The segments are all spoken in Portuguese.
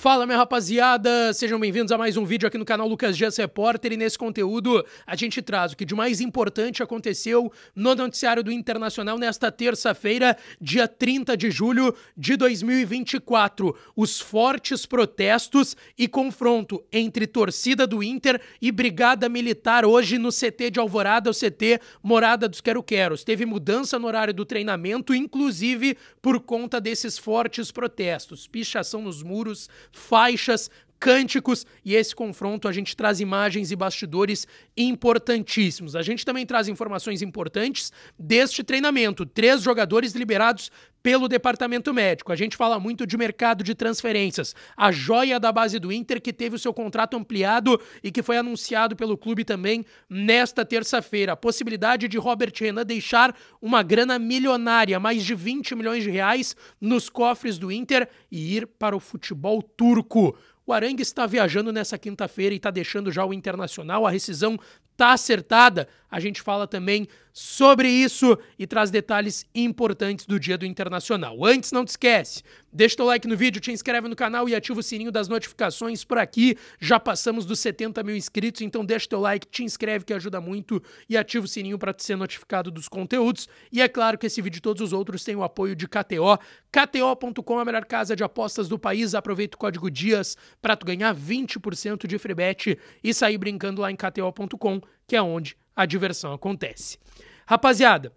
Fala, minha rapaziada! Sejam bem-vindos a mais um vídeo aqui no canal Lucas Dias Repórter e nesse conteúdo a gente traz o que de mais importante aconteceu no noticiário do Internacional nesta terça-feira, dia 30 de julho de 2024. Os fortes protestos e confronto entre torcida do Inter e brigada militar hoje no CT de Alvorada, o CT Morada dos Quero-Queros. Teve mudança no horário do treinamento, inclusive por conta desses fortes protestos. Pichação nos muros, faixas, cânticos e esse confronto a gente traz imagens e bastidores importantíssimos. A gente também traz informações importantes deste treinamento. Três jogadores liberados pelo departamento médico. A gente fala muito de mercado de transferências. A joia da base do Inter, que teve o seu contrato ampliado e que foi anunciado pelo clube também nesta terça-feira. A possibilidade de Robert Renan deixar uma grana milionária, mais de 20 milhões de reais, nos cofres do Inter e ir para o futebol turco. O Arangue está viajando nessa quinta-feira e está deixando já o Internacional. A rescisão está acertada a gente fala também sobre isso e traz detalhes importantes do Dia do Internacional. Antes, não te esquece, deixa teu like no vídeo, te inscreve no canal e ativa o sininho das notificações por aqui. Já passamos dos 70 mil inscritos, então deixa teu like, te inscreve que ajuda muito e ativa o sininho para ser notificado dos conteúdos. E é claro que esse vídeo e todos os outros têm o apoio de KTO. KTO.com é a melhor casa de apostas do país. Aproveita o código DIAS para tu ganhar 20% de free bet e sair brincando lá em KTO.com, que é onde a diversão acontece. Rapaziada,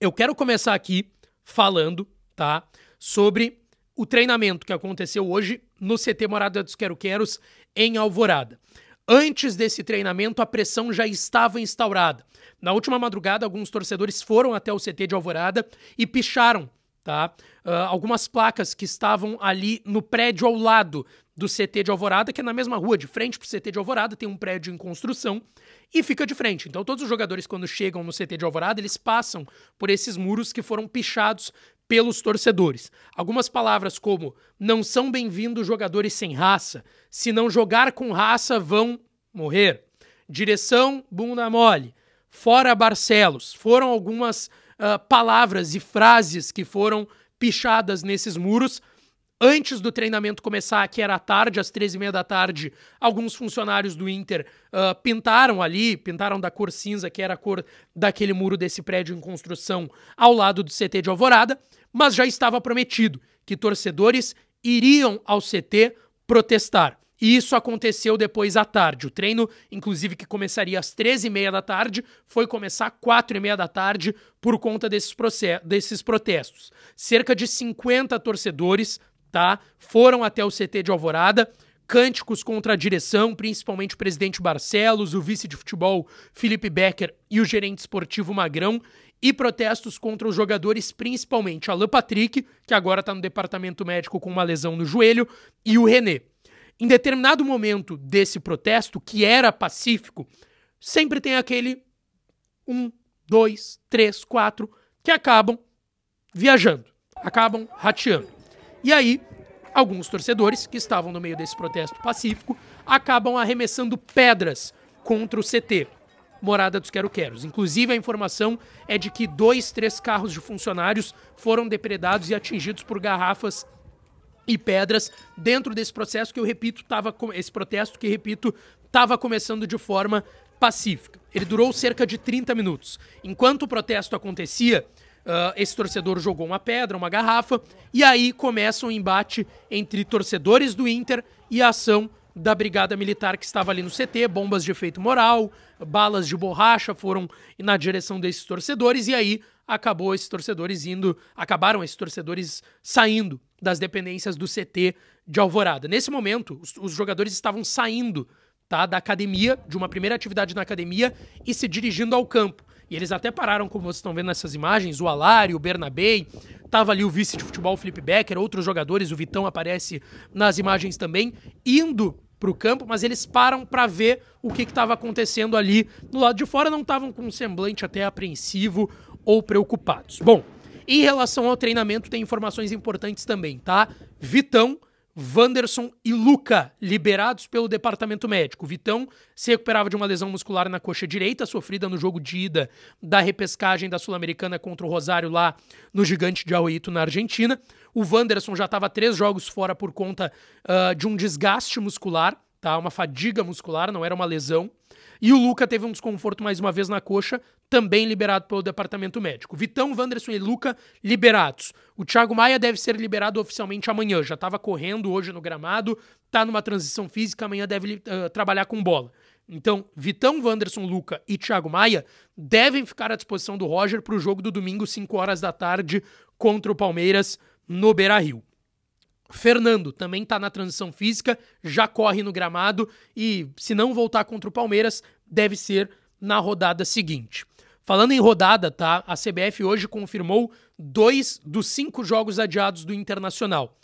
eu quero começar aqui falando, tá, sobre o treinamento que aconteceu hoje no CT Morada dos Quero Queros em Alvorada. Antes desse treinamento, a pressão já estava instaurada. Na última madrugada, alguns torcedores foram até o CT de Alvorada e picharam tá? Uh, algumas placas que estavam ali no prédio ao lado do CT de Alvorada, que é na mesma rua, de frente pro CT de Alvorada, tem um prédio em construção e fica de frente. Então todos os jogadores quando chegam no CT de Alvorada, eles passam por esses muros que foram pichados pelos torcedores. Algumas palavras como não são bem-vindos jogadores sem raça, se não jogar com raça vão morrer. Direção bunda mole, fora Barcelos. Foram algumas palavras e frases que foram pichadas nesses muros. Antes do treinamento começar, que era à tarde, às três e meia da tarde, alguns funcionários do Inter uh, pintaram ali, pintaram da cor cinza, que era a cor daquele muro desse prédio em construção ao lado do CT de Alvorada, mas já estava prometido que torcedores iriam ao CT protestar. E isso aconteceu depois à tarde. O treino, inclusive, que começaria às 13h30 da tarde, foi começar às 4h30 da tarde por conta desses, desses protestos. Cerca de 50 torcedores tá, foram até o CT de Alvorada cânticos contra a direção, principalmente o presidente Barcelos, o vice de futebol Felipe Becker e o gerente esportivo Magrão, e protestos contra os jogadores, principalmente Alan Patrick, que agora está no departamento médico com uma lesão no joelho, e o René em determinado momento desse protesto, que era pacífico, sempre tem aquele um, dois, três, quatro, que acabam viajando, acabam rateando. E aí, alguns torcedores que estavam no meio desse protesto pacífico acabam arremessando pedras contra o CT, morada dos quero-queros. Inclusive, a informação é de que dois, três carros de funcionários foram depredados e atingidos por garrafas e pedras dentro desse processo que eu repito estava esse protesto que repito estava começando de forma pacífica. Ele durou cerca de 30 minutos. Enquanto o protesto acontecia, uh, esse torcedor jogou uma pedra, uma garrafa e aí começa um embate entre torcedores do Inter e a ação da brigada militar que estava ali no CT, bombas de efeito moral, balas de borracha foram na direção desses torcedores e aí acabou esses torcedores indo, acabaram esses torcedores saindo das dependências do CT de Alvorada. Nesse momento, os, os jogadores estavam saindo tá, da academia, de uma primeira atividade na academia, e se dirigindo ao campo. E eles até pararam, como vocês estão vendo nessas imagens, o Alário, o Bernabei, tava ali o vice de futebol, o Felipe Becker, outros jogadores, o Vitão aparece nas imagens também, indo para o campo, mas eles param para ver o que estava acontecendo ali no lado de fora, não estavam com um semblante até apreensivo ou preocupados. Bom, em relação ao treinamento, tem informações importantes também, tá? Vitão, Wanderson e Luca, liberados pelo departamento médico. Vitão se recuperava de uma lesão muscular na coxa direita, sofrida no jogo de ida da repescagem da Sul-Americana contra o Rosário lá no Gigante de Aoito, na Argentina. O Wanderson já estava três jogos fora por conta uh, de um desgaste muscular, tá? Uma fadiga muscular, não era uma lesão. E o Luca teve um desconforto mais uma vez na coxa, também liberado pelo departamento médico. Vitão, Wanderson e Luca liberados. O Thiago Maia deve ser liberado oficialmente amanhã. Já estava correndo hoje no gramado, está numa transição física, amanhã deve uh, trabalhar com bola. Então, Vitão, Wanderson, Luca e Thiago Maia devem ficar à disposição do Roger para o jogo do domingo, 5 horas da tarde, contra o Palmeiras no Beira Rio. Fernando também está na transição física, já corre no gramado e, se não voltar contra o Palmeiras, deve ser na rodada seguinte. Falando em rodada, tá? A CBF hoje confirmou dois dos cinco jogos adiados do Internacional.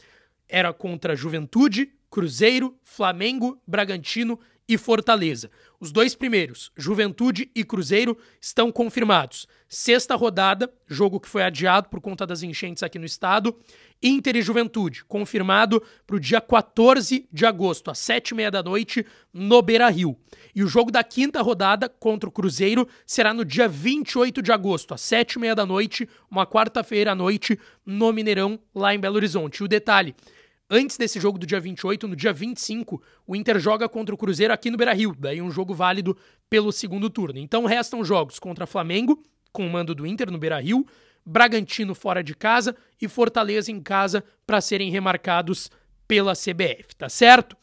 Era contra Juventude, Cruzeiro, Flamengo, Bragantino e Fortaleza. Os dois primeiros, Juventude e Cruzeiro, estão confirmados. Sexta rodada, jogo que foi adiado por conta das enchentes aqui no estado. Inter e Juventude, confirmado para o dia 14 de agosto, às sete h meia da noite, no Beira Rio. E o jogo da quinta rodada contra o Cruzeiro será no dia 28 de agosto, às sete h meia da noite, uma quarta-feira à noite, no Mineirão, lá em Belo Horizonte. E o detalhe Antes desse jogo do dia 28, no dia 25, o Inter joga contra o Cruzeiro aqui no Beira-Rio, daí um jogo válido pelo segundo turno. Então restam jogos contra Flamengo, com o mando do Inter no Beira-Rio, Bragantino fora de casa e Fortaleza em casa para serem remarcados pela CBF, tá certo?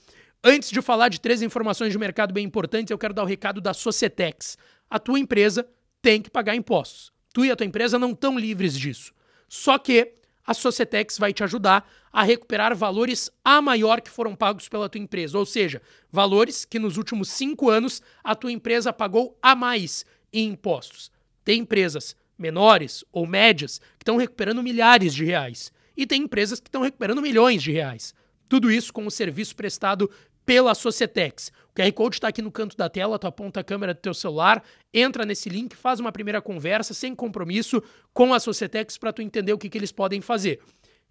Antes de falar de três informações de mercado bem importantes, eu quero dar o recado da Societex. A tua empresa tem que pagar impostos. Tu e a tua empresa não estão livres disso. Só que a Societex vai te ajudar a recuperar valores a maior que foram pagos pela tua empresa, ou seja, valores que nos últimos cinco anos a tua empresa pagou a mais em impostos. Tem empresas menores ou médias que estão recuperando milhares de reais e tem empresas que estão recuperando milhões de reais. Tudo isso com o serviço prestado pela Societex. O QR Code está aqui no canto da tela, tu aponta a câmera do teu celular, entra nesse link, faz uma primeira conversa sem compromisso com a Societex para tu entender o que, que eles podem fazer.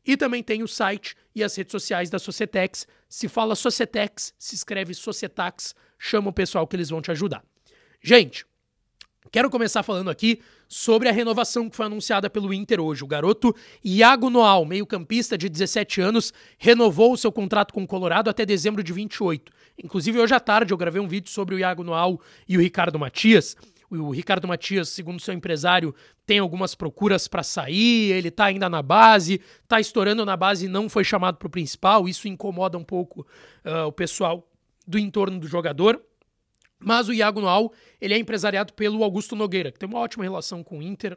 E também tem o site e as redes sociais da Societex. Se fala Societex, se escreve Societax, chama o pessoal que eles vão te ajudar. Gente, Quero começar falando aqui sobre a renovação que foi anunciada pelo Inter hoje. O garoto Iago Noal, meio-campista de 17 anos, renovou o seu contrato com o Colorado até dezembro de 28. Inclusive, hoje à tarde eu gravei um vídeo sobre o Iago Noal e o Ricardo Matias. O Ricardo Matias, segundo seu empresário, tem algumas procuras para sair, ele tá ainda na base, tá estourando na base e não foi chamado para o principal. Isso incomoda um pouco uh, o pessoal do entorno do jogador. Mas o Iago Noal, ele é empresariado pelo Augusto Nogueira, que tem uma ótima relação com o Inter,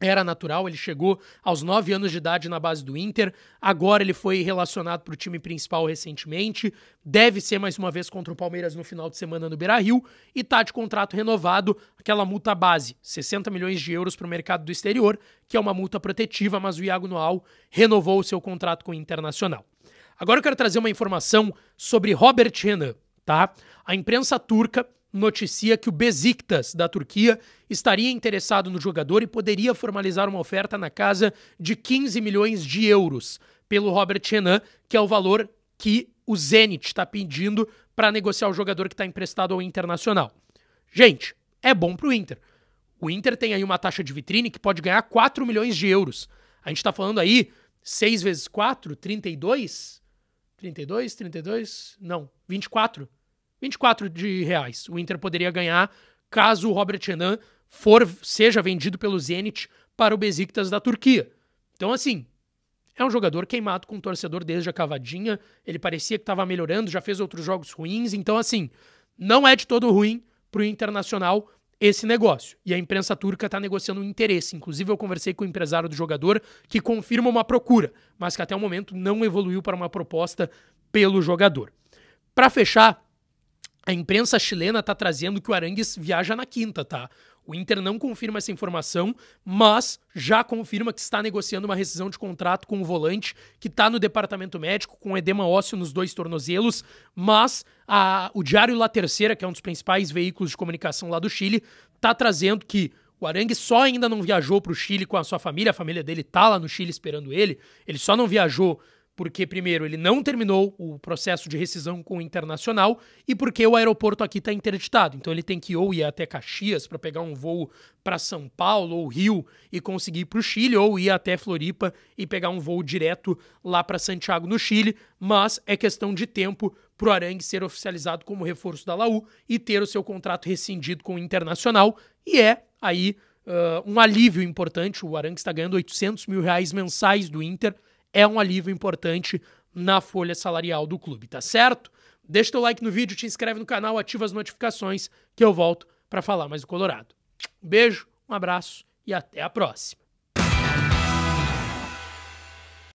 era natural, ele chegou aos 9 anos de idade na base do Inter, agora ele foi relacionado para o time principal recentemente, deve ser mais uma vez contra o Palmeiras no final de semana no Beira-Rio e tá de contrato renovado, aquela multa base, 60 milhões de euros para o mercado do exterior, que é uma multa protetiva, mas o Iago Noal renovou o seu contrato com o Internacional. Agora eu quero trazer uma informação sobre Robert Renan tá? A imprensa turca noticia que o Besiktas da Turquia estaria interessado no jogador e poderia formalizar uma oferta na casa de 15 milhões de euros pelo Robert Henan que é o valor que o Zenit está pedindo para negociar o jogador que está emprestado ao Internacional. Gente, é bom para o Inter. O Inter tem aí uma taxa de vitrine que pode ganhar 4 milhões de euros. A gente está falando aí 6 vezes 4, 32? 32, 32? Não, 24. 24 de reais. O Inter poderia ganhar caso o Robert Henan for, seja vendido pelo Zenit para o Besiktas da Turquia. Então, assim, é um jogador queimado com o torcedor desde a cavadinha. Ele parecia que estava melhorando, já fez outros jogos ruins. Então, assim, não é de todo ruim para o Internacional esse negócio. E a imprensa turca está negociando um interesse. Inclusive, eu conversei com o empresário do jogador que confirma uma procura, mas que até o momento não evoluiu para uma proposta pelo jogador. Para fechar, a imprensa chilena está trazendo que o Arangues viaja na quinta, tá? O Inter não confirma essa informação, mas já confirma que está negociando uma rescisão de contrato com o volante, que está no departamento médico, com edema ósseo nos dois tornozelos. Mas a, o Diário La Terceira, que é um dos principais veículos de comunicação lá do Chile, está trazendo que o Arangues só ainda não viajou para o Chile com a sua família, a família dele está lá no Chile esperando ele. Ele só não viajou porque, primeiro, ele não terminou o processo de rescisão com o Internacional e porque o aeroporto aqui está interditado. Então, ele tem que ou ir até Caxias para pegar um voo para São Paulo ou Rio e conseguir ir para o Chile, ou ir até Floripa e pegar um voo direto lá para Santiago, no Chile. Mas é questão de tempo para o Arangue ser oficializado como reforço da Laú e ter o seu contrato rescindido com o Internacional. E é aí uh, um alívio importante. O Arangue está ganhando 800 mil reais mensais do Inter é um alívio importante na folha salarial do clube, tá certo? Deixa teu like no vídeo, te inscreve no canal, ativa as notificações que eu volto para falar mais do Colorado. Beijo, um abraço e até a próxima.